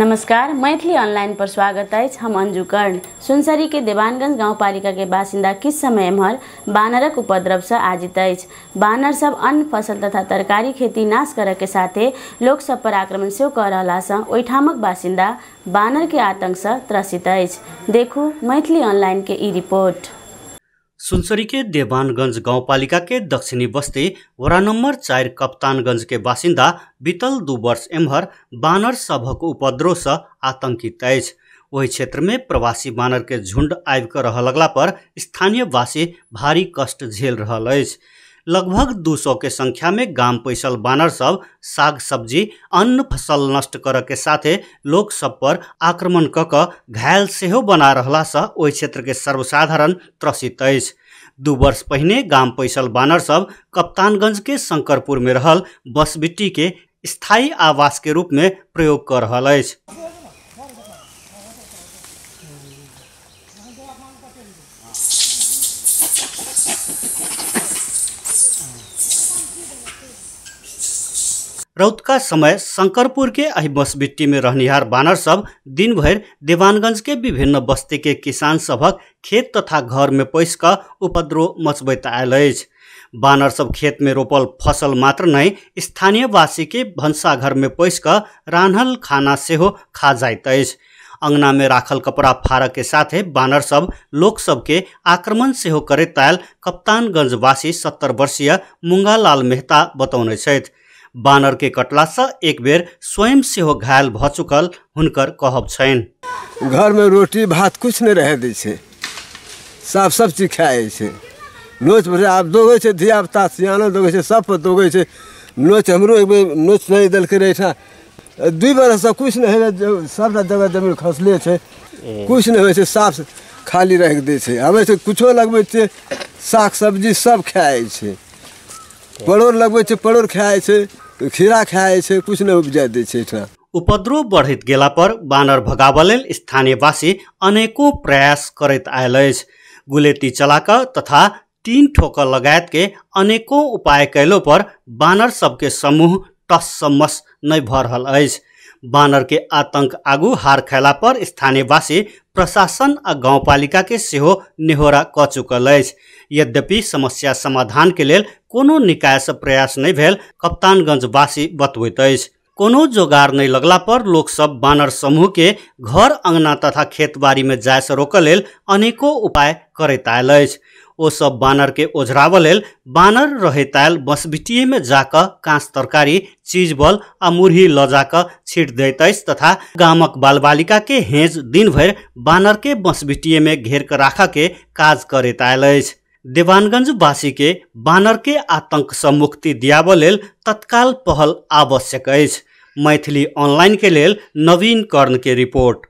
नमस्कार मैथिली ऑनलाइन पर स्वागत अछि हम अंजू कर्ण सुनसरीके देवानगंज गाउँपालिकाके बासिन्दा किस समय एम्हर बानरक उपद्रवसँ आजित अछि बानरसभ अन्न फसल तथा तरकारी खेती नाश करयके साथे सब पर आक्रमण सेहो कऽ रहलासँ ओहिठामक बासिन्दा बानरके आतंकसँ त्रसित अछि देखू मैथिली के ई रिपोर्ट सुनसरी के देवानगंज के दक्षिणी बस्ती वडा नम्बर चार कप्तानगंज के बासिन्दा बितल दू वर्ष एम्हर बानर सभक उपद्रोस से आतंकित अछि ओहि क्षेत्र में प्रवासी बानर के झुंड आबिक रह लगला पर स्थानीय वासी भारी कष्ट झेल रहा लगभग दू सौ के संख्या में गाम पैसल बानर सब साग सब्जी अन्न फसल नष्ट कर के साथे लोक सब पर आक्रमण क कऽ घायल से बना रहला से ओहि क्षेत्र के सर्वसाधारण त्रसित दू वर्ष पहिने गाम पैसल बानर सब कप्तानगंज के शंकरपुर में रहल बसबिट्टी के स्थायी आवास के रूप में प्रयोग कर रहा है रौत का समय शंकरपुर के अहिबस बिट्टी में रहनिहार बानर सब दिन भर देवानगंज के विभिन्न बस्ती के किसान सबक खेत तथा घर में पैस का उपद्रो मचबत आयल बानर सब खेत में रोपल फसल मात्र नहीं स्थानीय वासी के भनसाघर में पैस का रान्हल खाना हो खा जात अंगना में राखल कपड़ा फाड़ के साथे बानर सब लोक सब के आक्रमण करे तायल कप्तानगंज वासी सत्तर वर्षीय मुंगालाल मेहता बतौने बानर के कटला से एक बेर स्वयं हो घायल भ चुकल हर कहब छ घर में रोटी भात कुछ नहीं रह दी साफ सब चीज खाए नोच पर आप दोगे धिया पुता दोगे सब पर दोगे नोच हमरो एक बेर नोच नहीं दिल्क रहे था दू बेर कुछ नहीं है सबटा जगह जमीन खसले कुछ नहीं हो साफ खाली रख दै अब कुछ छै साग सब्जी सब खाए परोर लगे छै परोर खाइ छै खीरा खाइ छै किछु उपजा दै उपद्रव बढ़ैत गेला पर बानर भगाबऽ लेल स्थानीयवासी अनेको प्रयास करैत आयल अछि गुलेती चलाकऽ तथा तीन ठोकर लगात के अनेको उपाय कयलो पर बानर सबके समूह टसमस नहीं भ रहा है बानर के आतंक आगू हार खेला पर स्थानीयवासी प्रशासन आ गाउँपालिकाके सेहो निहोरा क चुकल यद्यपि समस्या समाधान के लिए कोनो निकाय से प्रयास नहीं भेल कप्तानगंज वासी बतबैत अछि कोनो जोगार नहीं लगला पर लोग सब बानर समूह के घर अंगना तथा खेतबाड़ी में जाय से रोक लेल अनेको उपाय करैत आयल अछि ओ सब बानर के ओझराव लेल बानर रहैत आयल बसबिटिए में जाकर कांस तरकारी चीज बल आ मुरही ल जाकर छीट दैत अछि तथा गामक बाल बालिका के हेज दिन भर बानर के बसबिटिए में घेर के राखऽ के काज करैत आयल अछि देवानगञ्जवासीके बानरके आतंकसँ मुक्ति दियाबऽ लेल तत्काल पहल आवश्यक अछि मैथिली के लेल नवीन के रिपोर्ट